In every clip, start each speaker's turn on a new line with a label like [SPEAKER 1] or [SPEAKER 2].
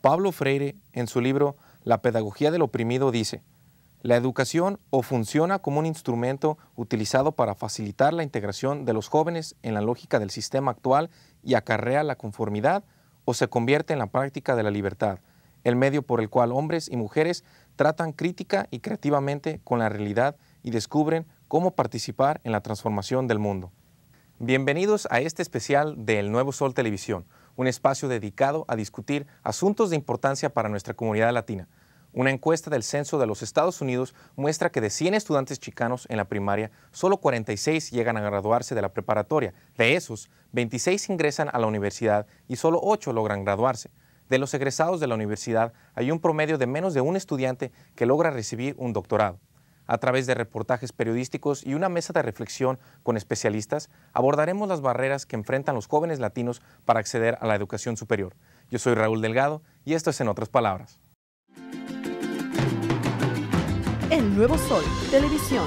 [SPEAKER 1] Pablo Freire, en su libro La Pedagogía del Oprimido, dice, la educación o funciona como un instrumento utilizado para facilitar la integración de los jóvenes en la lógica del sistema actual y acarrea la conformidad o se convierte en la práctica de la libertad, el medio por el cual hombres y mujeres tratan crítica y creativamente con la realidad y descubren cómo participar en la transformación del mundo. Bienvenidos a este especial de El Nuevo Sol Televisión un espacio dedicado a discutir asuntos de importancia para nuestra comunidad latina. Una encuesta del Censo de los Estados Unidos muestra que de 100 estudiantes chicanos en la primaria, solo 46 llegan a graduarse de la preparatoria. De esos, 26 ingresan a la universidad y solo 8 logran graduarse. De los egresados de la universidad, hay un promedio de menos de un estudiante que logra recibir un doctorado. A través de reportajes periodísticos y una mesa de reflexión con especialistas, abordaremos las barreras que enfrentan los jóvenes latinos para acceder a la educación superior. Yo soy Raúl Delgado y esto es En Otras Palabras.
[SPEAKER 2] El Nuevo Sol, Televisión.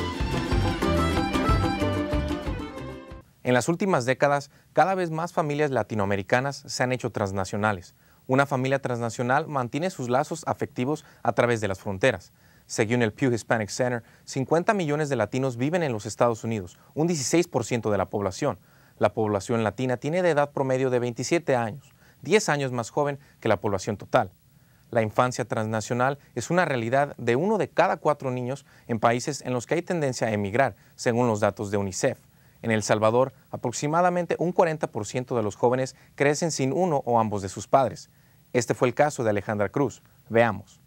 [SPEAKER 1] En las últimas décadas, cada vez más familias latinoamericanas se han hecho transnacionales. Una familia transnacional mantiene sus lazos afectivos a través de las fronteras. Según el Pew Hispanic Center, 50 millones de latinos viven en los Estados Unidos, un 16% de la población. La población latina tiene de edad promedio de 27 años, 10 años más joven que la población total. La infancia transnacional es una realidad de uno de cada cuatro niños en países en los que hay tendencia a emigrar, según los datos de UNICEF. En El Salvador, aproximadamente un 40% de los jóvenes crecen sin uno o ambos de sus padres. Este fue el caso de Alejandra Cruz. Veamos.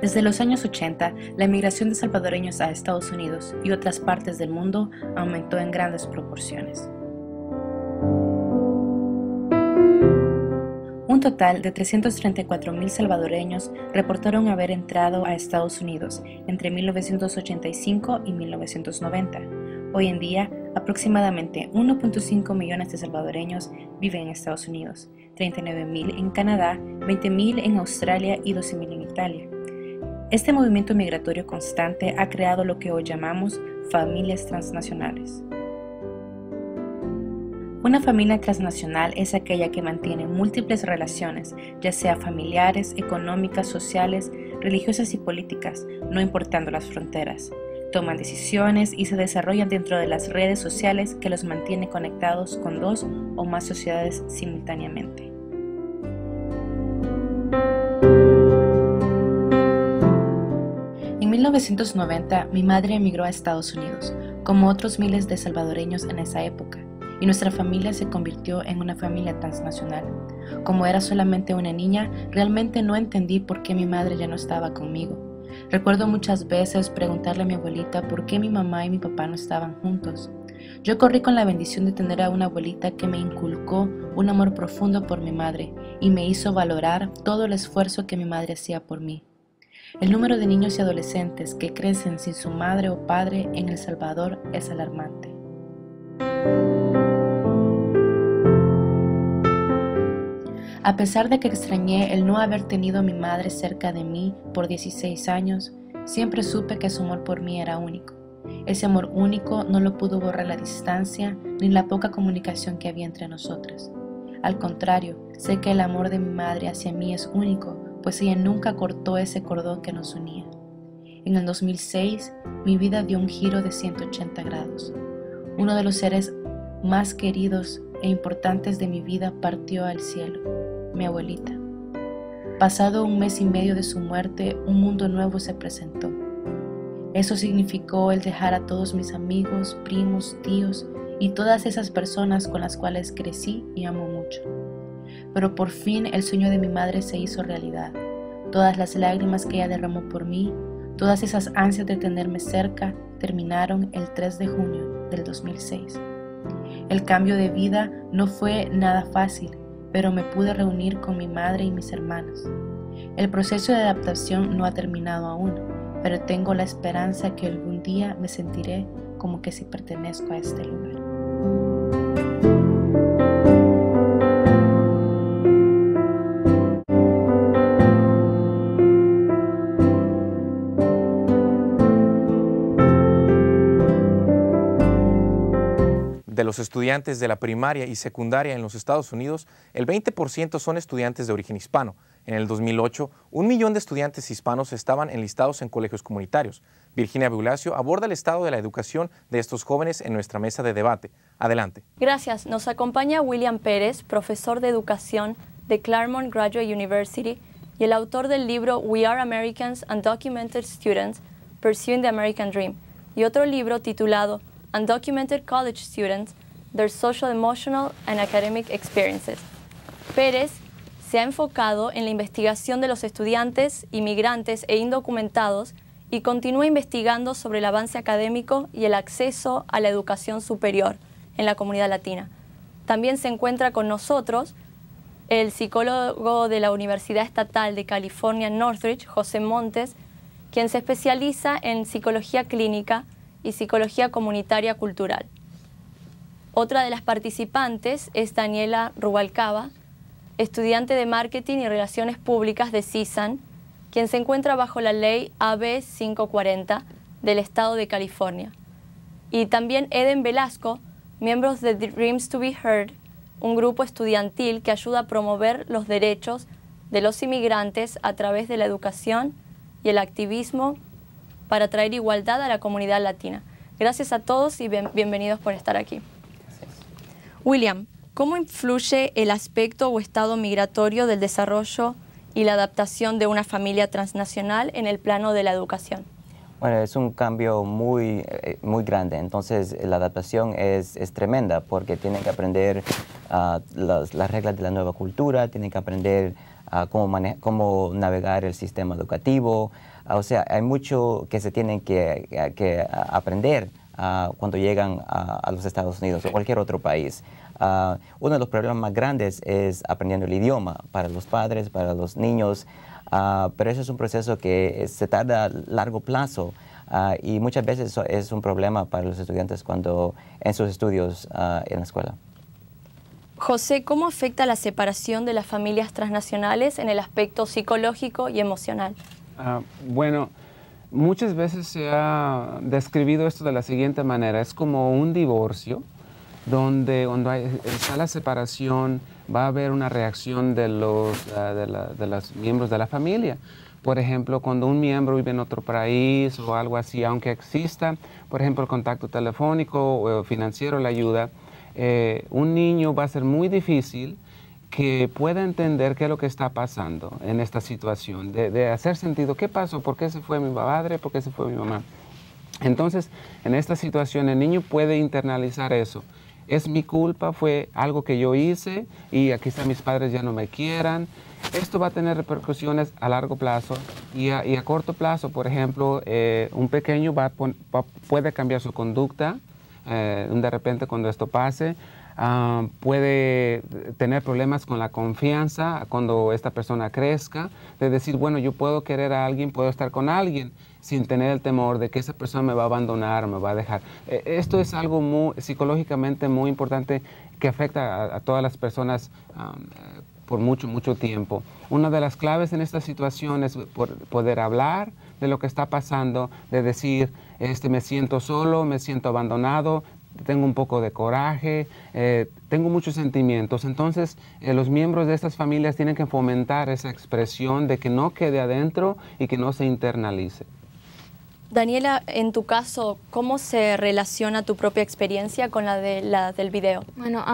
[SPEAKER 3] Desde los años 80, la emigración de salvadoreños a Estados Unidos y otras partes del mundo aumentó en grandes proporciones. Un total de 334.000 salvadoreños reportaron haber entrado a Estados Unidos entre 1985 y 1990. Hoy en día, aproximadamente 1.5 millones de salvadoreños viven en Estados Unidos, 39.000 en Canadá, 20.000 en Australia y 12.000 en Italia. Este movimiento migratorio constante ha creado lo que hoy llamamos familias transnacionales. Una familia transnacional es aquella que mantiene múltiples relaciones, ya sea familiares, económicas, sociales, religiosas y políticas, no importando las fronteras. Toman decisiones y se desarrollan dentro de las redes sociales que los mantiene conectados con dos o más sociedades simultáneamente. En 1990, mi madre emigró a Estados Unidos, como otros miles de salvadoreños en esa época, y nuestra familia se convirtió en una familia transnacional. Como era solamente una niña, realmente no entendí por qué mi madre ya no estaba conmigo. Recuerdo muchas veces preguntarle a mi abuelita por qué mi mamá y mi papá no estaban juntos. Yo corrí con la bendición de tener a una abuelita que me inculcó un amor profundo por mi madre y me hizo valorar todo el esfuerzo que mi madre hacía por mí. El número de niños y adolescentes que crecen sin su madre o padre en El Salvador es alarmante. A pesar de que extrañé el no haber tenido a mi madre cerca de mí por 16 años, siempre supe que su amor por mí era único. Ese amor único no lo pudo borrar la distancia ni la poca comunicación que había entre nosotras. Al contrario, sé que el amor de mi madre hacia mí es único pues ella nunca cortó ese cordón que nos unía. En el 2006, mi vida dio un giro de 180 grados. Uno de los seres más queridos e importantes de mi vida partió al cielo, mi abuelita. Pasado un mes y medio de su muerte, un mundo nuevo se presentó. Eso significó el dejar a todos mis amigos, primos, tíos y todas esas personas con las cuales crecí y amo mucho pero por fin el sueño de mi madre se hizo realidad. Todas las lágrimas que ella derramó por mí, todas esas ansias de tenerme cerca, terminaron el 3 de junio del 2006. El cambio de vida no fue nada fácil, pero me pude reunir con mi madre y mis hermanos. El proceso de adaptación no ha terminado aún, pero tengo la esperanza que algún día me sentiré como que si pertenezco a este lugar.
[SPEAKER 1] de los estudiantes de la primaria y secundaria en los Estados Unidos, el 20% son estudiantes de origen hispano. En el 2008, un millón de estudiantes hispanos estaban enlistados en colegios comunitarios. Virginia Bulacio aborda el estado de la educación de estos jóvenes en nuestra mesa de debate. Adelante.
[SPEAKER 4] Gracias. Nos acompaña William Pérez, profesor de educación de Claremont Graduate University y el autor del libro We Are Americans Undocumented Students Pursuing the American Dream y otro libro titulado undocumented college students, their social, emotional, and academic experiences. Pérez se ha enfocado en la investigación de los estudiantes, inmigrantes e indocumentados y continúa investigando sobre el avance académico y el acceso a la educación superior en la comunidad latina. También se encuentra con nosotros el psicólogo de la Universidad Estatal de California, Northridge, José Montes, quien se especializa en psicología clínica y Psicología Comunitaria Cultural. Otra de las participantes es Daniela Rubalcaba, estudiante de Marketing y Relaciones Públicas de CISAN, quien se encuentra bajo la ley AB 540 del Estado de California. Y también Eden Velasco, miembros de Dreams to be Heard, un grupo estudiantil que ayuda a promover los derechos de los inmigrantes a través de la educación y el activismo para traer igualdad a la comunidad latina. Gracias a todos y bienvenidos por estar aquí. William, ¿cómo influye el aspecto o estado migratorio del desarrollo y la adaptación de una familia transnacional en el plano de la educación?
[SPEAKER 5] Bueno, es un cambio muy, eh, muy grande, entonces la adaptación es, es tremenda porque tienen que aprender ah, las, reglas de la nueva cultura, tienen que aprender ah, cómo, cómo navegar el sistema educativo, Ah, o sea, hay mucho que se tienen que, eh, ah, aprender ah, cuando llegan a, los Estados Unidos o cualquier otro país. uno de los problemas más grandes es aprendiendo el idioma para los padres, para los niños, pero eso es un proceso que eh, se tarda a largo plazo. y muchas veces es un problema para los estudiantes cuando en sus estudios en la escuela.
[SPEAKER 4] José, ¿cómo afecta la separación de las familias transnacionales en el aspecto psicológico y emocional?
[SPEAKER 5] Ah, bueno,
[SPEAKER 6] muchas veces se ha describido esto de la siguiente manera. Es como un divorcio donde cuando está la separación va a haber una reacción de los, ah, de, miembros de la familia. Por ejemplo, cuando un miembro vive en otro país o algo así, aunque exista, por ejemplo, el contacto telefónico o eh, financiero, la ayuda, eh, un niño va a ser muy difícil que pueda entender qué es lo que está pasando en esta situación, de, hacer sentido, qué pasó, por qué se fue mi padre, por qué se fue mi mamá. Entonces, en esta situación el niño puede internalizar eso. Es mi culpa, fue algo que yo hice y aquí están mis padres ya no me quieran. Esto va a tener repercusiones a largo plazo y a, corto plazo, por ejemplo, eh, un pequeño puede cambiar su conducta, eh, de repente cuando esto pase, Ah, puede tener problemas con la confianza cuando esta persona crezca, de decir, bueno, yo puedo querer a alguien, puedo estar con alguien sin tener el temor de que esa persona me va a abandonar, me va a dejar. E, esto es algo muy, psicológicamente muy importante que afecta a, todas las personas por mucho, mucho tiempo. Una de las claves en esta situación es poder hablar de lo que está pasando, de decir, este, me siento solo, me siento abandonado, tengo un poco de coraje, eh, tengo muchos sentimientos. Entonces, eh, los miembros de estas familias tienen que fomentar esa expresión de que no quede adentro y que no se internalice.
[SPEAKER 4] Daniela, en tu caso, ¿cómo se relaciona tu propia experiencia con la, del video?
[SPEAKER 7] Bueno,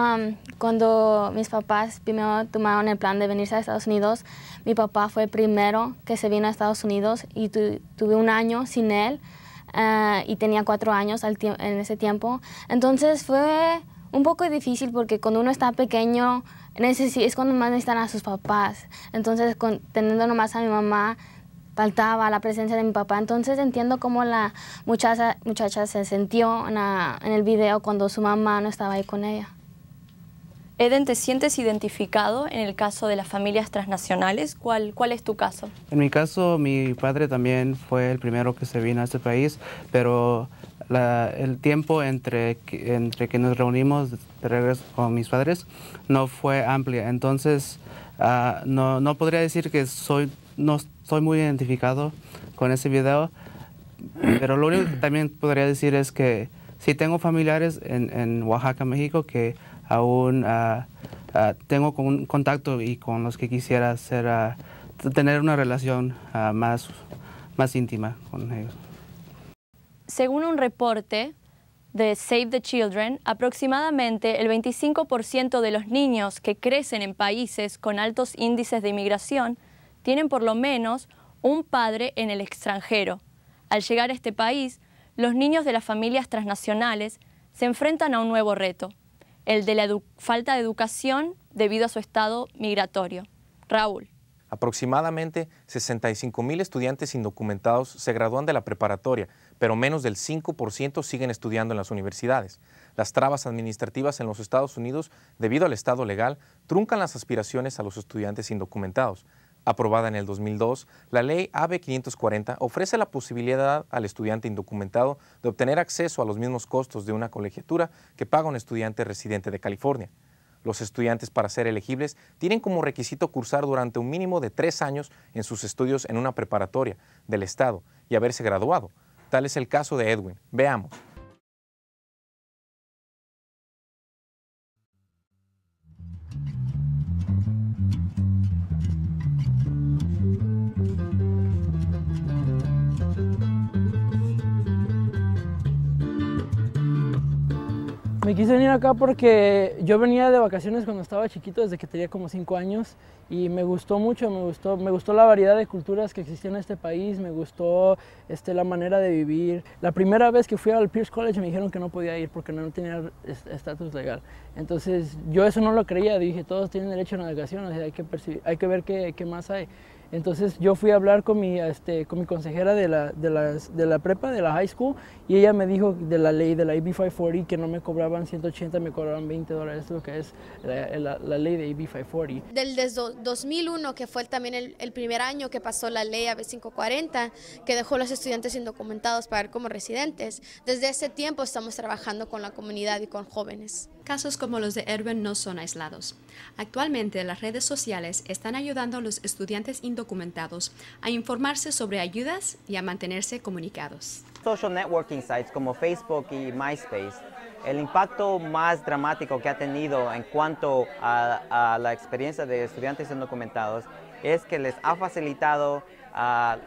[SPEAKER 7] cuando mis papás primero tomaron el plan de venirse a Estados Unidos, mi papá fue el primero que se vino a Estados Unidos y tuve un año sin él. Eh, y tenía cuatro años en ese tiempo. Entonces fue un poco difícil porque cuando uno está pequeño es cuando más necesitan a sus papás. Entonces teniendo nomás a mi mamá faltaba la presencia de mi papá. Entonces entiendo cómo la muchacha, muchacha se sintió en el video cuando su mamá no
[SPEAKER 4] estaba ahí con ella. Eden, ¿te sientes identificado en el caso de las familias transnacionales? ¿Cuál, ¿Cuál es tu caso?
[SPEAKER 8] En mi caso, mi padre también fue el primero que se vino a este país, pero el tiempo entre, entre que nos reunimos de regreso con mis padres no fue amplia. Entonces, ah, no, no, podría decir que soy, no estoy muy identificado con ese video, pero lo único que también podría decir es que sí tengo familiares en, en Oaxaca, México, que aún ah, ah, tengo un contacto y con los que quisiera ah, tener una relación más, más íntima con ellos.
[SPEAKER 4] Según un reporte de Save the Children, aproximadamente el 25% de los niños que crecen en países con altos índices de inmigración tienen por lo menos un padre en el extranjero. Al llegar a este país, los niños de las familias transnacionales se enfrentan a un nuevo reto, el de la falta de educación debido a su estado migratorio. Raúl.
[SPEAKER 1] Aproximadamente 65,000 estudiantes indocumentados se gradúan de la preparatoria, pero menos del 5% siguen estudiando en las universidades. Las trabas administrativas en los Estados Unidos, debido al estado legal, truncan las aspiraciones a los estudiantes indocumentados. Aprobada en el 2002, la ley AB 540 ofrece la posibilidad al estudiante indocumentado de obtener acceso a los mismos costos de una colegiatura que paga un estudiante residente de California. Los estudiantes para ser elegibles tienen como requisito cursar durante un mínimo de tres años en sus estudios en una preparatoria del Estado y haberse graduado. Tal es el caso de Edwin. Veamos.
[SPEAKER 9] Me quise venir acá porque yo venía de vacaciones cuando estaba chiquito, desde que tenía como 5 años, y me gustó mucho, me gustó, me gustó la variedad de culturas que existía en este país, me gustó este, la manera de vivir. La primera vez que fui al Pierce College me dijeron que no podía ir porque no tenía estatus legal. Entonces yo eso no lo creía, dije, todos tienen derecho a navegación, hay que, hay que ver qué, qué más hay. Entonces yo fui a hablar con mi, este, con mi consejera de la, de, de la prepa, de la high school, y ella me dijo de la ley de la IB 540 que no me cobraban 180, me cobraban 20 dólares, lo que es la, ley de IB 540.
[SPEAKER 10] Del desde 2001, que fue también el, primer año que pasó la ley AB 540, que dejó a los estudiantes indocumentados para ir como residentes, desde ese tiempo estamos trabajando con la comunidad y con jóvenes.
[SPEAKER 4] Casos como los de Erwin no son aislados. Actualmente las redes sociales están ayudando a los estudiantes indocumentados a informarse sobre ayudas y a mantenerse
[SPEAKER 3] comunicados.
[SPEAKER 5] Social networking sites como Facebook y MySpace, el impacto más dramático que ha tenido en cuanto a, a la experiencia de estudiantes indocumentados es que les ha facilitado a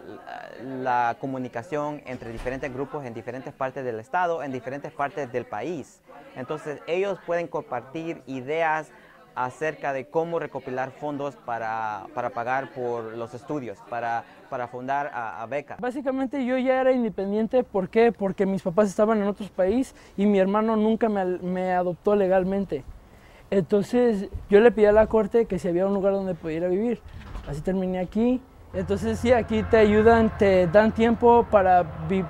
[SPEAKER 5] la comunicación entre diferentes grupos en diferentes partes del estado, en diferentes partes del país. Entonces ellos pueden compartir ideas acerca de cómo recopilar fondos para, pagar por los estudios, para, fundar a, beca.
[SPEAKER 9] Básicamente yo ya era independiente, ¿por qué? Porque mis papás estaban en otro país y mi hermano nunca me, me adoptó legalmente. Entonces yo le pedí a la corte que si había un lugar donde pudiera vivir. Así terminé aquí, entonces sí, aquí te ayudan, te dan tiempo para,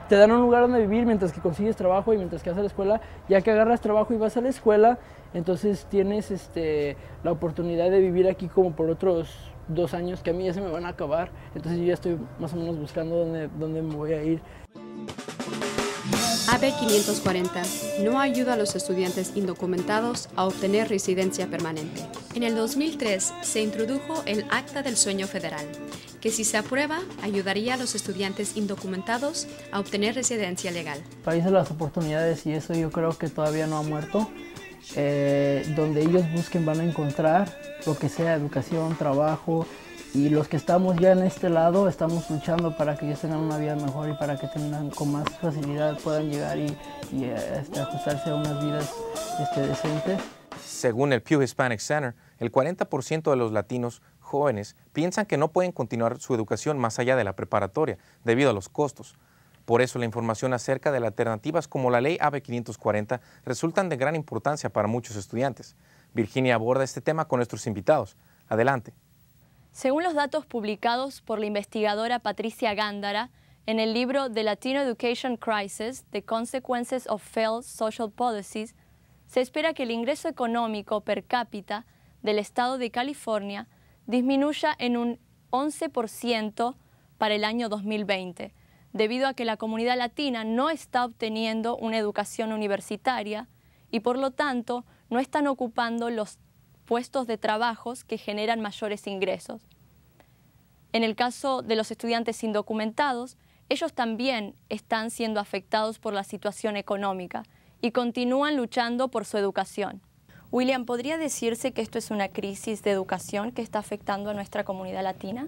[SPEAKER 9] te dan un lugar donde vivir mientras que consigues trabajo y mientras que vas a la escuela. Ya que agarras trabajo y vas a la escuela, entonces tienes este, la oportunidad de vivir aquí como por otros dos años que a mí ya se me van a acabar. Entonces yo ya estoy más o menos buscando dónde, dónde me voy a ir.
[SPEAKER 3] AB 540 no ayuda a los estudiantes
[SPEAKER 4] indocumentados a obtener residencia permanente. En el 2003 se introdujo el Acta del Sueño Federal que si se aprueba ayudaría a los estudiantes indocumentados a obtener residencia legal.
[SPEAKER 9] País de las oportunidades y eso yo creo que todavía no ha muerto. Eh, donde ellos busquen van a encontrar lo que sea educación, trabajo y los que estamos ya en este lado estamos luchando para que ellos tengan una vida mejor y para que tengan con más facilidad puedan llegar y, y este, ajustarse a unas vidas este, decentes.
[SPEAKER 1] Según el Pew Hispanic Center, el 40% de los latinos jóvenes piensan que no pueden continuar su educación más allá de la preparatoria debido a los costos. Por eso la información acerca de alternativas como la ley AB 540 resultan de gran importancia para muchos estudiantes. Virginia aborda este tema con nuestros invitados. Adelante.
[SPEAKER 4] Según los datos publicados por la investigadora Patricia Gándara en el libro The Latino Education Crisis, The Consequences of Failed Social Policies, se espera que el ingreso económico per cápita del estado de California disminuya en un 11% para el año 2020, debido a que la comunidad latina no está obteniendo una educación universitaria y por lo tanto no están ocupando los puestos de trabajos que generan mayores ingresos. En el caso de los estudiantes indocumentados, ellos también están siendo afectados por la situación económica y continúan luchando por su educación. William, ¿podría decirse que esto es una crisis de educación que está afectando a nuestra comunidad latina?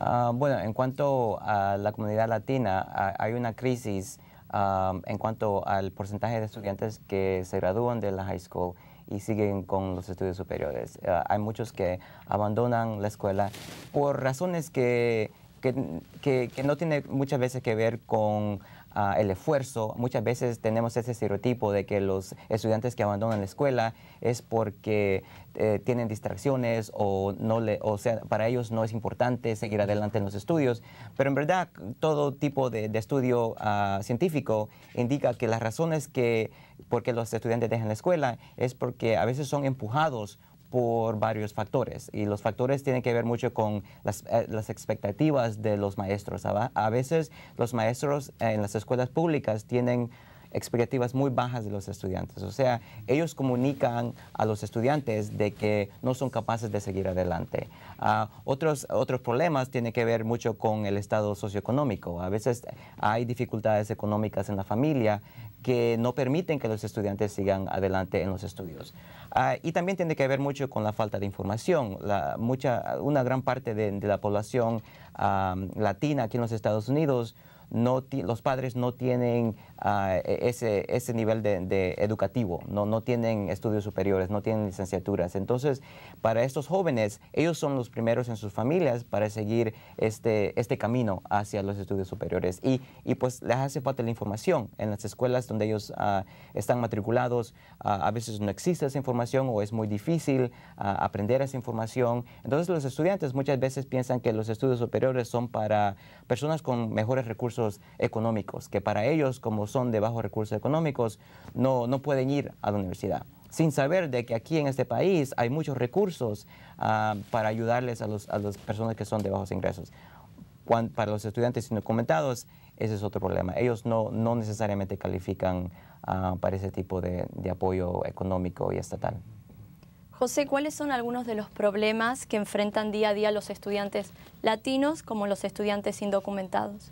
[SPEAKER 5] Ah, bueno, en cuanto a la comunidad latina, ah, hay una crisis ah, en cuanto al porcentaje de estudiantes que se gradúan de la high school y siguen con los estudios superiores. hay muchos que abandonan la escuela por razones que, que, que no tienen muchas veces que ver con Ah, el esfuerzo. Muchas veces tenemos ese estereotipo de que los estudiantes que abandonan la escuela es porque eh, tienen distracciones o, no le, o sea, para ellos no es importante seguir adelante en los estudios. Pero en verdad, todo tipo de, estudio ah, científico indica que las razones que porque los estudiantes dejan la escuela es porque a veces son empujados por varios factores y los factores tienen que ver mucho con las, eh, expectativas de los maestros. A veces los maestros eh, en las escuelas públicas tienen expectativas muy bajas de los estudiantes. O sea, ellos comunican a los estudiantes de que no son capaces de seguir adelante. Ah, otros, otros problemas tienen que ver mucho con el estado socioeconómico. A veces hay dificultades económicas en la familia que no permiten que los estudiantes sigan adelante en los estudios. Ah, y también tiene que ver mucho con la falta de información. mucha, una gran parte de, la población ah, latina aquí en los Estados Unidos los padres no tienen ah, e, ese, ese, nivel de, educativo, no, no tienen estudios superiores, no tienen licenciaturas. Entonces, para estos jóvenes, ellos son los primeros en sus familias para seguir este, este camino hacia los estudios superiores. Y, y pues les hace falta la información en las escuelas donde ellos ah, están matriculados. Ah, a veces no existe esa información o es muy difícil aprender esa información. Entonces, los estudiantes muchas veces piensan que los estudios superiores son para personas con mejores recursos económicos, que para ellos, como son de bajos recursos económicos, no, no pueden ir a la universidad sin saber de que aquí en este país hay muchos recursos ah, para ayudarles a, los, a, las personas que son de bajos ingresos. para los estudiantes indocumentados, ese es otro problema. Ellos no, no necesariamente califican ah, para ese tipo de, de, apoyo económico y estatal.
[SPEAKER 4] José, ¿cuáles son algunos de los problemas que enfrentan día a día los estudiantes latinos como los estudiantes indocumentados?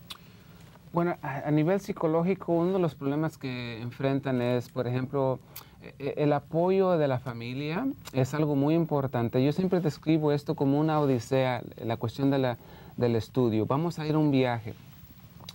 [SPEAKER 5] Bueno,
[SPEAKER 6] a, nivel psicológico, uno de los problemas que enfrentan es, por ejemplo, e, e, el apoyo de la familia es algo muy importante. Yo siempre describo esto como una odisea, la cuestión de la, del estudio. Vamos a ir a un viaje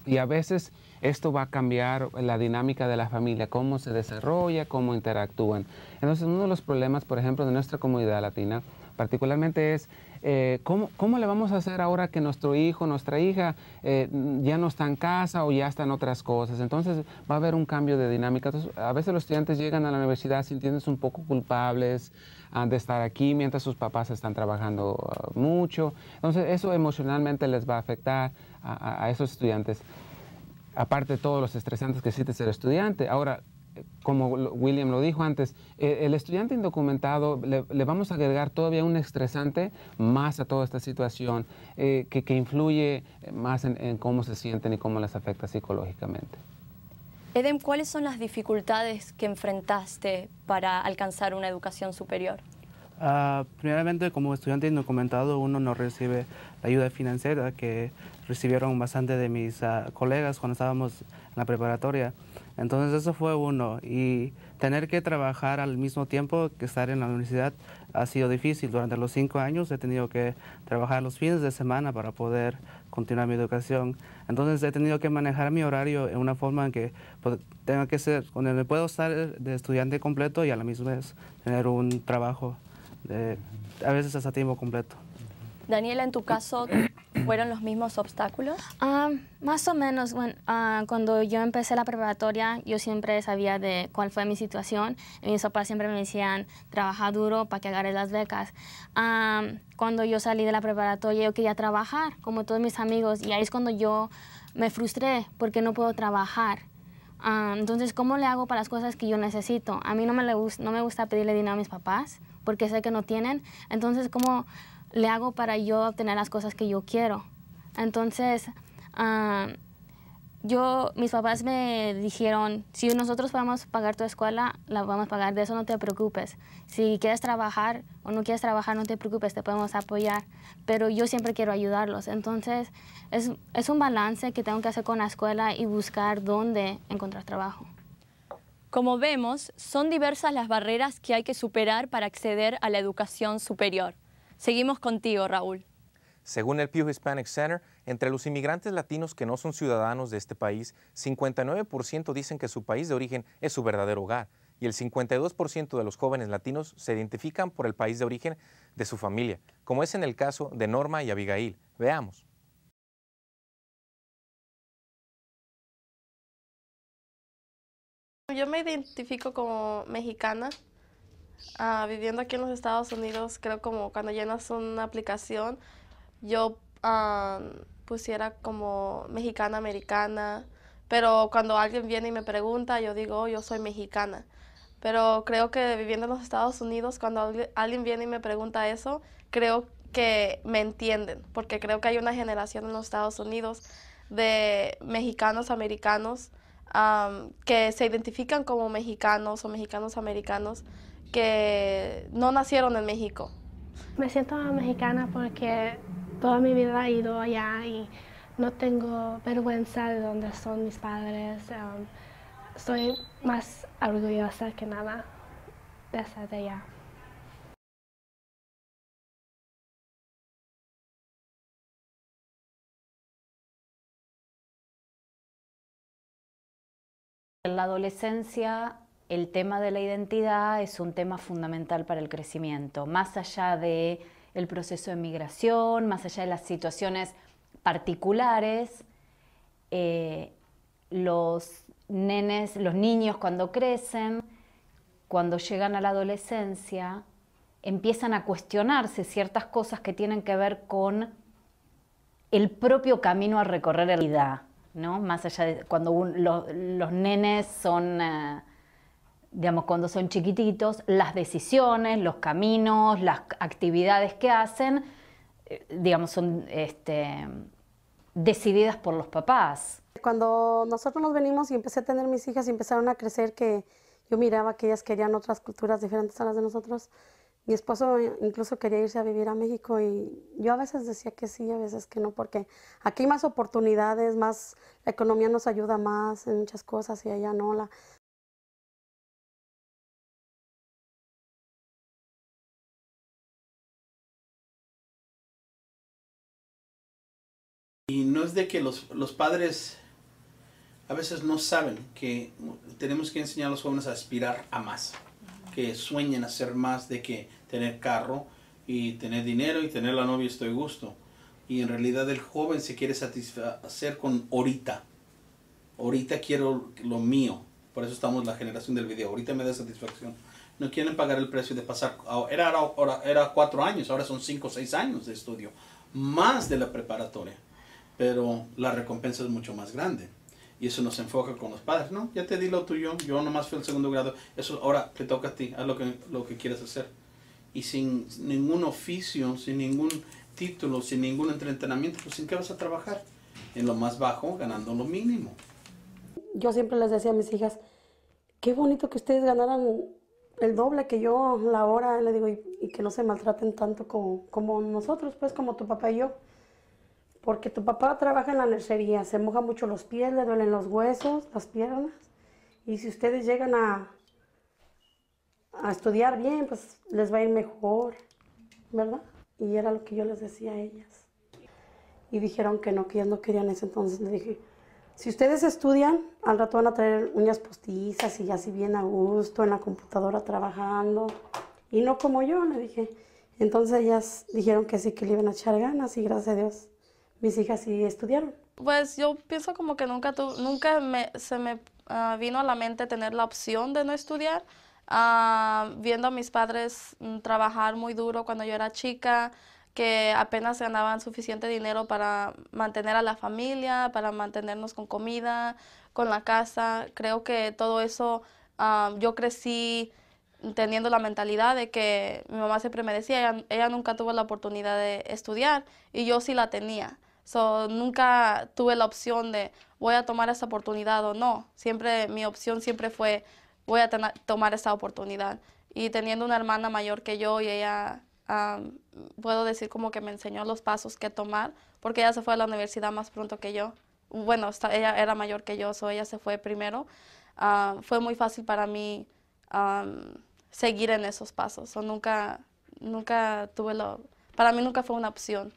[SPEAKER 6] y a veces esto va a cambiar la dinámica de la familia, cómo se desarrolla, cómo interactúan. Entonces, uno de los problemas, por ejemplo, de nuestra comunidad latina, particularmente es eh, ¿cómo, le vamos a hacer ahora que nuestro hijo, nuestra hija eh, ya no está en casa o ya están en otras cosas? Entonces va a haber un cambio de dinámica. a veces los estudiantes llegan a la universidad sintiéndose un poco culpables ah, de estar aquí mientras sus papás están trabajando ah, mucho. Entonces eso emocionalmente les va a afectar a, esos estudiantes aparte de todos los estresantes que existe ser estudiante. Ahora, como William lo dijo antes, eh, el estudiante indocumentado le, vamos a agregar todavía un estresante más a toda esta situación eh, que, que, influye más en, cómo se sienten y cómo les afecta psicológicamente.
[SPEAKER 4] Edem, ¿cuáles son las dificultades que enfrentaste para alcanzar una educación superior?
[SPEAKER 8] Ah, primeramente, como estudiante indocumentado, uno no recibe la ayuda financiera que recibieron bastante de mis ah, colegas cuando estábamos la preparatoria. Entonces eso fue uno y tener que trabajar al mismo tiempo que estar en la universidad ha sido difícil. Durante los cinco años he tenido que trabajar los fines de semana para poder continuar mi educación. Entonces he tenido que manejar mi horario en una forma en que tenga que ser, donde me puedo estar eh, de estudiante completo y a la misma vez tener un trabajo, de, a veces hasta tiempo completo.
[SPEAKER 4] Daniela, en tu caso, ¿fueron los mismos obstáculos? Ah, más o menos, ah,
[SPEAKER 7] cuando yo empecé la preparatoria, yo siempre sabía de cuál fue mi situación. Mis papás siempre me decían, trabaja duro para que agarres las becas. Ah, cuando yo salí de la preparatoria, yo quería trabajar, como todos mis amigos, y ahí es cuando yo me frustré porque no puedo trabajar. entonces, ¿cómo le hago para las cosas que yo necesito? A mí no me, no me gusta pedirle dinero a mis papás porque sé que no tienen. Entonces, ¿cómo le hago para yo obtener las cosas que yo quiero. Entonces, ah, yo, mis papás me dijeron, si nosotros podemos pagar tu escuela, la vamos a pagar, de eso no te preocupes. Si quieres trabajar o no quieres trabajar, no te preocupes, te podemos apoyar. Pero yo siempre quiero ayudarlos. Entonces, es un balance que tengo que hacer con la escuela y buscar
[SPEAKER 4] dónde encontrar trabajo. Como vemos, son diversas las barreras que hay que superar para acceder a la educación superior. Seguimos contigo, Raúl.
[SPEAKER 1] Según el Pew Hispanic Center, entre los inmigrantes latinos que no son ciudadanos de este país, 59% dicen que su país de origen es su verdadero hogar y el 52% de los jóvenes latinos se identifican por el país de origen de su familia, como es en el caso de Norma y Abigail. Veamos.
[SPEAKER 10] Yo me identifico como mexicana Ah, viviendo aquí en los Estados Unidos, creo como cuando llenas una aplicación, yo ah, pusiera como mexicana americana, pero cuando alguien viene y me pregunta, yo digo, oh, yo soy mexicana. Pero creo que viviendo en los Estados Unidos, cuando alguien viene y me pregunta eso, creo que me entienden, porque creo que hay una generación en los Estados Unidos de mexicanos americanos que se identifican como mexicanos o mexicanos americanos, que no nacieron en México? Me siento mexicana porque toda mi vida he ido allá y no tengo vergüenza de dónde son mis padres. Um, soy más orgullosa que nada
[SPEAKER 4] de ser de allá.
[SPEAKER 7] La adolescencia el tema de la identidad es un tema fundamental para el crecimiento, más allá del proceso de migración, más allá de las situaciones particulares. Eh, los nenes, los niños cuando crecen, cuando llegan a la adolescencia, empiezan a cuestionarse ciertas cosas que tienen que ver con el propio camino a recorrer la vida, ¿no? Más allá de cuando los nenes son... Eh, digamos, cuando son chiquititos, las decisiones, los caminos, las actividades que hacen, eh, digamos, son este, decididas por los papás. Cuando
[SPEAKER 2] nosotros nos venimos y empecé a tener mis hijas y empezaron a crecer, que yo miraba que ellas querían otras culturas diferentes a las de nosotros, mi esposo incluso quería irse a vivir a México y yo a veces decía que sí, a veces que no, porque aquí hay más oportunidades, más la economía nos ayuda
[SPEAKER 4] más en muchas cosas y allá no, la
[SPEAKER 11] Y no es de que los, los padres a veces no saben que tenemos que enseñar a los jóvenes a aspirar a más, que sueñen a ser más de que tener carro y tener dinero y tener la novia estoy gusto. Y en realidad el joven se quiere satisfacer con ahorita. Ahorita quiero lo mío. Por eso estamos la generación del video. Ahorita me da satisfacción. No quieren pagar el precio de pasar. Era, era, era cuatro años, ahora son cinco o seis años de estudio. Más de la preparatoria pero la recompensa es mucho más grande. Y eso nos enfoca con los padres. No, ya te di lo tuyo, yo nomás fui al segundo grado. Eso ahora te toca a ti, haz lo que, lo que quieras hacer. Y sin ningún oficio, sin ningún título, sin ningún entrenamiento, pues sin qué vas a trabajar. En lo más bajo, ganando lo mínimo.
[SPEAKER 2] Yo siempre les decía a mis hijas, qué bonito que ustedes ganaran el doble que yo la hora, le digo, y, y que no se maltraten tanto como, como nosotros, pues como tu papá y yo porque tu papá trabaja en la nercería, se moja mucho los pies, le duelen los huesos, las piernas, y si ustedes llegan a, a estudiar bien, pues les va a ir mejor, ¿verdad? Y era lo que yo les decía a ellas. Y dijeron que no, que ellas no querían eso, entonces les dije, si ustedes estudian, al rato van a traer uñas postizas y así bien a gusto en la computadora trabajando. Y no como yo, le dije. Entonces ellas dijeron que sí, que le iban a echar ganas
[SPEAKER 10] y gracias a Dios
[SPEAKER 2] mis hijas sí estudiaron.
[SPEAKER 10] Pues yo pienso como que nunca, nunca se me ah, vino a la mente tener la opción de no estudiar. Ah, viendo a mis padres mm, trabajar muy duro cuando yo era chica, que apenas ganaban suficiente dinero para mantener a la familia, para mantenernos con comida, con la casa. Creo que todo eso ah, yo crecí teniendo la mentalidad de que mi mamá siempre me decía, ella nunca tuvo la oportunidad de estudiar y yo sí la tenía. So, nunca tuve la opción de voy a tomar esa oportunidad o no. Siempre mi opción siempre fue voy a tomar esa oportunidad. Y teniendo una hermana mayor que yo y ella, puedo decir como que me enseñó los pasos que tomar, porque ella se fue a la universidad más pronto que yo. Bueno, ella era mayor que yo, o ella se fue primero. Ah, fue muy fácil para mí seguir en esos pasos. So, nunca, nunca tuve lo, para mí nunca fue una opción.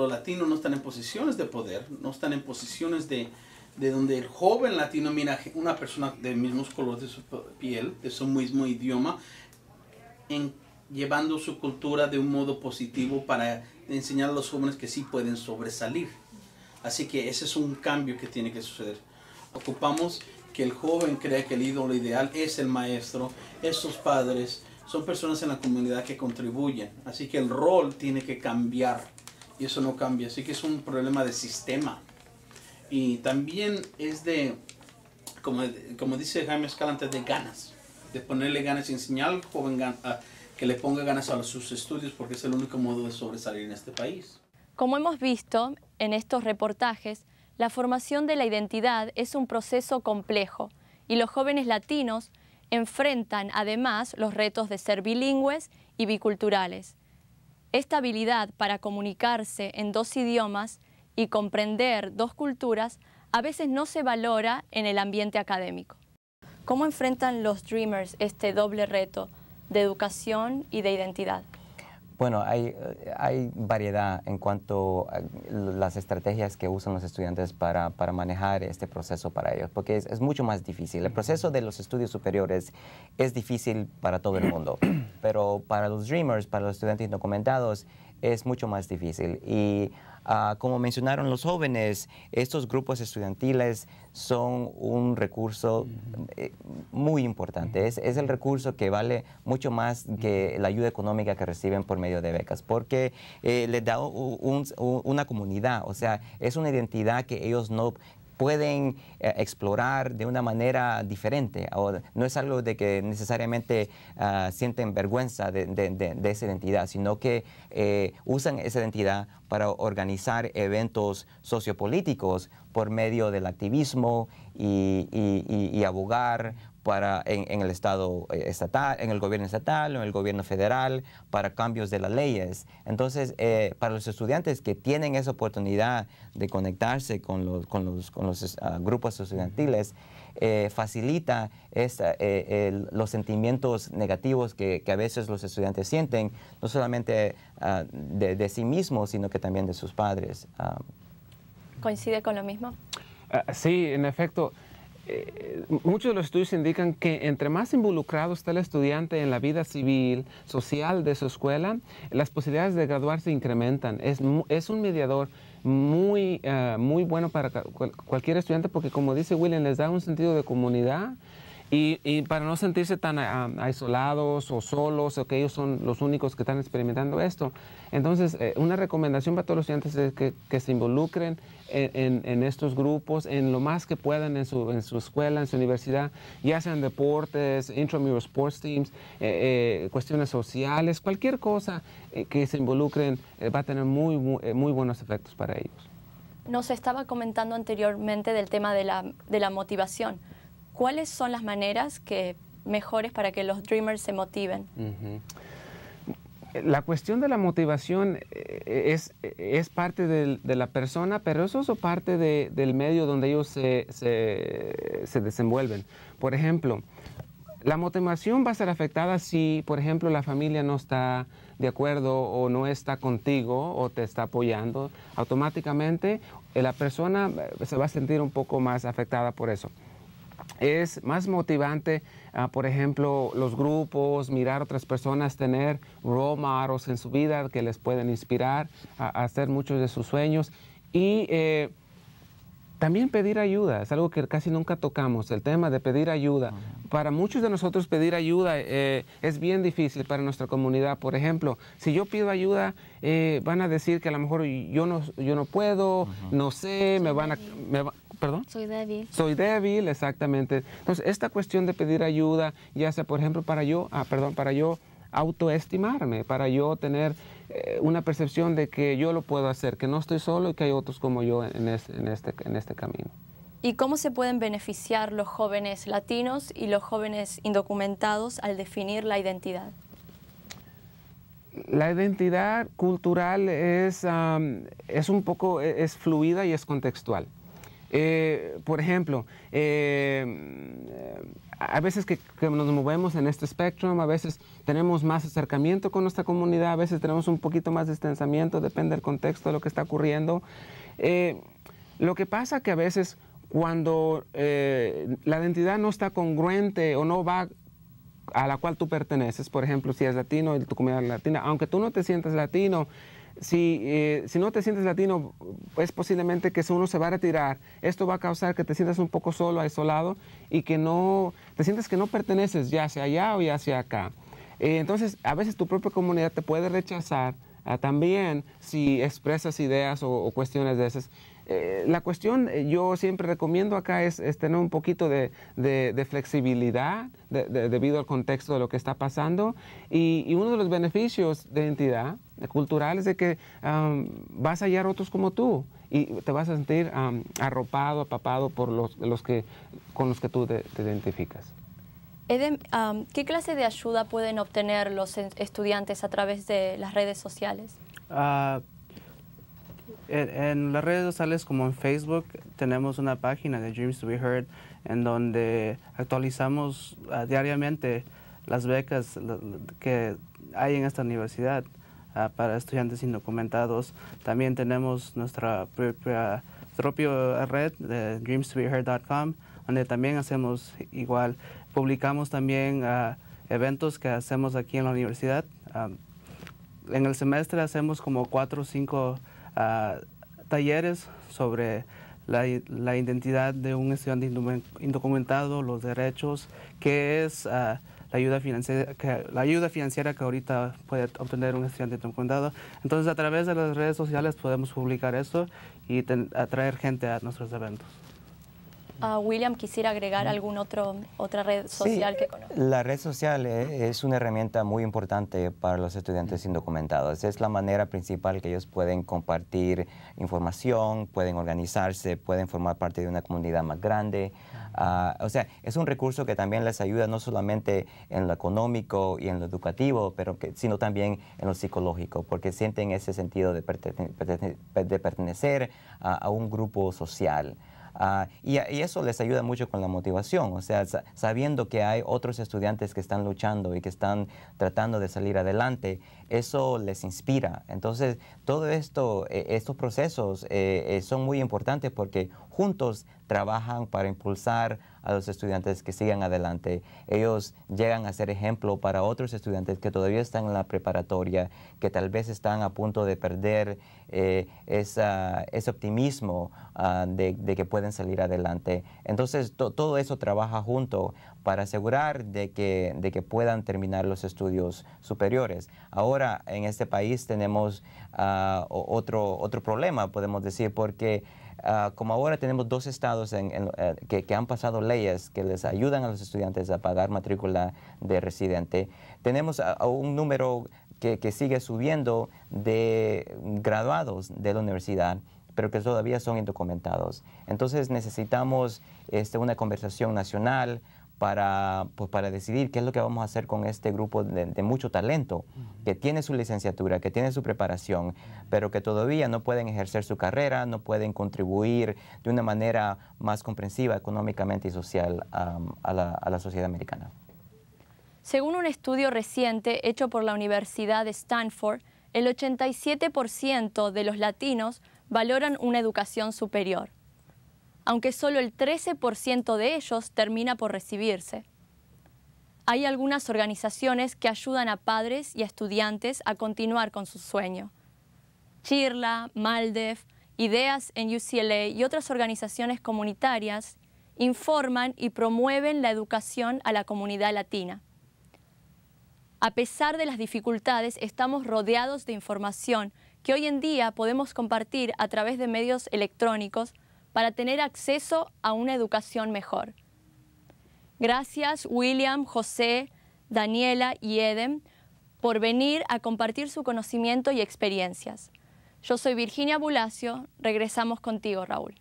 [SPEAKER 11] los latinos no están en posiciones de poder, no están en posiciones de, donde el joven latino mira una persona del mismo color de su piel, de su mismo idioma, llevando su cultura de un modo positivo para enseñar a los jóvenes que sí pueden sobresalir. Así que ese es un cambio que tiene que suceder. Ocupamos que el joven crea que el ídolo ideal es el maestro, esos padres, son personas en la comunidad que contribuyen. Así que el rol tiene que cambiar y eso no cambia. Así que es un problema de sistema. Y también es de, como, dice Jaime Escalante, de ganas. De ponerle ganas y enseñar al joven que le ponga ganas a sus estudios porque es el único modo de sobresalir en este país.
[SPEAKER 4] Como hemos visto en estos reportajes, la formación de la identidad es un proceso complejo y los jóvenes latinos enfrentan además los retos de ser bilingües y biculturales. Esta habilidad para comunicarse en dos idiomas y comprender dos culturas a veces no se valora en el ambiente académico. ¿Cómo enfrentan los Dreamers este doble reto de educación y de identidad?
[SPEAKER 5] Bueno, eh, hay, variedad en cuanto a las estrategias que usan los estudiantes para, manejar este proceso para ellos, porque es, mucho más difícil. El proceso de los estudios superiores es difícil para todo el mundo, pero para los Dreamers, para los estudiantes indocumentados, es mucho más difícil. Y Ah, como mencionaron los jóvenes, estos grupos estudiantiles son un recurso eh, muy importante. es, el recurso que vale mucho más que la ayuda económica que reciben por medio de becas, porque eh, les da una comunidad, o sea, es una identidad que ellos no pueden eh, explorar de una manera diferente. O no es algo de que necesariamente ah, sienten vergüenza de, esa identidad, sino que eh, usan esa identidad para organizar eventos sociopolíticos por medio del activismo y abogar para, en, el Estado eh, estatal, en el gobierno estatal o en el gobierno federal para cambios de las leyes. Entonces, eh, para los estudiantes que tienen esa oportunidad de conectarse con los, con los, con los ah, grupos estudiantiles, eh, facilita los sentimientos negativos que, a veces los estudiantes sienten, no solamente ah, de, sí mismos, sino que también de sus padres. Ah.
[SPEAKER 4] ¿Coincide con lo mismo?
[SPEAKER 5] sí, en efecto.
[SPEAKER 6] Eh, muchos de los estudios indican que entre más involucrado está el estudiante en la vida civil, social de su escuela, las posibilidades de graduarse incrementan. Es, un mediador muy, eh, muy bueno para cualquier estudiante porque como dice William, les da un sentido de comunidad, y, para no sentirse tan ah, aislados o solos, o que ellos son los únicos que están experimentando esto. Entonces, eh, una recomendación para todos los estudiantes es que, se involucren en, estos grupos, en lo más que puedan en su, en su escuela, en su universidad, ya sean deportes, intramural sports teams, eh, eh, cuestiones sociales, cualquier cosa que se involucren va a tener muy, muy, muy buenos efectos para ellos.
[SPEAKER 4] Nos estaba comentando anteriormente del tema de la motivación ¿cuáles son las maneras que mejores para que los dreamers se motiven?
[SPEAKER 6] la cuestión de la motivación eh, es, es parte de la persona, pero eso es parte del medio donde ellos se, se, desenvuelven. Por ejemplo, la motivación va a ser afectada si, por ejemplo, la familia no está de acuerdo o no está contigo o te está apoyando. Automáticamente eh, la persona eh, se va a sentir un poco más afectada por eso es más motivante, por ejemplo, los grupos, mirar a otras personas, tener role en su vida que les pueden inspirar a, hacer muchos de sus sueños. Y eh, también pedir ayuda, es algo que casi nunca tocamos, el tema de pedir ayuda. Para muchos de nosotros pedir ayuda eh, es bien difícil para nuestra comunidad. Por ejemplo, si yo pido ayuda, eh, van a decir que a lo mejor yo no, yo no puedo, no sé, me van a... Me ¿Perdón?
[SPEAKER 7] Soy débil. Soy
[SPEAKER 6] débil, exactamente. Entonces, esta cuestión de pedir ayuda, ya sea, por ejemplo, para yo, ah, perdón, para yo autoestimarme, para yo tener eh, una percepción de que yo lo puedo hacer, que no estoy solo y que hay otros como yo en, este, en este camino.
[SPEAKER 4] ¿Y cómo se pueden beneficiar los jóvenes latinos y los jóvenes indocumentados al definir la identidad?
[SPEAKER 6] La identidad cultural es, es un poco, e-, es fluida y es contextual. Eh, por ejemplo, eh, a veces que, nos movemos en este espectro, a veces tenemos más acercamiento con nuestra comunidad, a veces tenemos un poquito más de distanciamiento, depende del contexto de lo que está ocurriendo. Eh, lo que pasa que a veces cuando eh, la identidad no está congruente o no va a la cual tú perteneces, por ejemplo, si eres latino y tu comunidad es latina, aunque tú no te sientas latino, si, eh, si, no te sientes latino, es posiblemente que uno se va a retirar, esto va a causar que te sientas un poco solo, aislado y que no te sientes que no perteneces ya hacia allá o ya hacia acá. Eh, entonces, a veces tu propia comunidad te puede rechazar ah, también si expresas ideas o, cuestiones de esas. Eh, la cuestión eh, yo siempre recomiendo acá es, tener un poquito de, flexibilidad debido al contexto de lo que está pasando y, uno de los beneficios de identidad cultural es de que vas a hallar otros como tú y te vas a sentir arropado, apapado por los, los, que, con los que tú te identificas.
[SPEAKER 4] ¿qué clase de ayuda pueden obtener los estudiantes a través de las redes sociales?
[SPEAKER 6] Ah,
[SPEAKER 8] en, las redes sociales como en Facebook tenemos una página de Dreams to be Heard en donde actualizamos ah, diariamente las becas que hay en esta universidad ah, para estudiantes indocumentados. También tenemos nuestra propia, red de dreamstobeheard.com donde también hacemos igual. Publicamos también ah, eventos que hacemos aquí en la universidad. en el semestre hacemos como cuatro o cinco talleres sobre la, identidad de un estudiante indocumentado, los derechos, qué es ah, la, ayuda financiera, que, la ayuda financiera que ahorita puede obtener un estudiante indocumentado. Entonces, a través de las redes sociales podemos publicar esto y atraer gente a nuestros eventos.
[SPEAKER 4] William quisiera agregar alguna otra red social que Sí,
[SPEAKER 5] La red social eh, es una herramienta muy importante para los estudiantes indocumentados. Es la manera principal que ellos pueden compartir información, pueden organizarse, pueden formar parte de una comunidad más grande. Ah, o sea, es un recurso que también les ayuda no solamente en lo económico y en lo educativo, pero sino también en lo psicológico, porque sienten ese sentido de, pertenecer a un grupo social. Ah, y, eso les ayuda mucho con la motivación, o sea, sabiendo que hay otros estudiantes que están luchando y que están tratando de salir adelante, eso les inspira. Entonces, todo esto, e, estos procesos eh, eh, son muy importantes porque juntos trabajan para impulsar a los estudiantes que sigan adelante. Ellos llegan a ser ejemplo para otros estudiantes que todavía están en la preparatoria, que tal vez están a punto de perder eh, ese optimismo ah, de, que pueden salir adelante. Entonces, todo eso trabaja junto para asegurar de que, puedan terminar los estudios superiores. Ahora, en este país tenemos ah, otro, otro problema, podemos decir, porque... Ah, como ahora tenemos dos estados eh, que, han pasado leyes que les ayudan a los estudiantes a pagar matrícula de residente, tenemos un número que, sigue subiendo de graduados de la universidad pero que todavía son indocumentados. Entonces necesitamos este, una conversación nacional pues, para, decidir qué es lo que vamos a hacer con este grupo de, mucho talento, que tiene su licenciatura, que tiene su preparación, pero que todavía no pueden ejercer su carrera, no pueden contribuir de una manera más comprensiva económicamente y social a la sociedad americana.
[SPEAKER 4] Según un estudio reciente hecho por la Universidad de Stanford, el 87% de los latinos valoran una educación superior aunque solo el 13% de ellos termina por recibirse. Hay algunas organizaciones que ayudan a padres y a estudiantes a continuar con su sueño. Chirla, Maldef, Ideas en UCLA y otras organizaciones comunitarias informan y promueven la educación a la comunidad latina. A pesar de las dificultades, estamos rodeados de información que hoy en día podemos compartir a través de medios electrónicos para tener acceso a una educación mejor. Gracias William, José, Daniela y Eden por venir a compartir su conocimiento y experiencias. Yo soy Virginia Bulacio, regresamos contigo Raúl.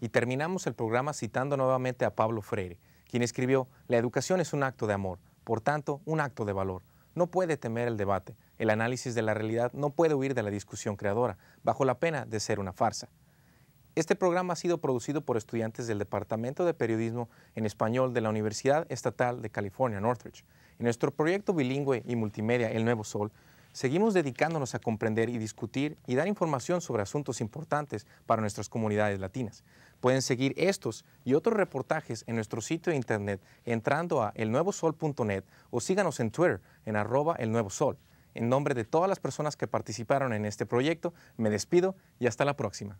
[SPEAKER 1] Y terminamos el programa citando nuevamente a Pablo Freire, quien escribió, La educación es un acto de amor, por tanto, un acto de valor. No puede temer el debate, el análisis de la realidad no puede huir de la discusión creadora, bajo la pena de ser una farsa. Este programa ha sido producido por estudiantes del Departamento de Periodismo en Español de la Universidad Estatal de California, Northridge. En nuestro proyecto bilingüe y multimedia El Nuevo Sol, seguimos dedicándonos a comprender y discutir y dar información sobre asuntos importantes para nuestras comunidades latinas. Pueden seguir estos y otros reportajes en nuestro sitio de internet entrando a elnuevosol.net o síganos en Twitter en arroba En nombre de todas las personas que participaron en este proyecto, me despido y hasta la próxima.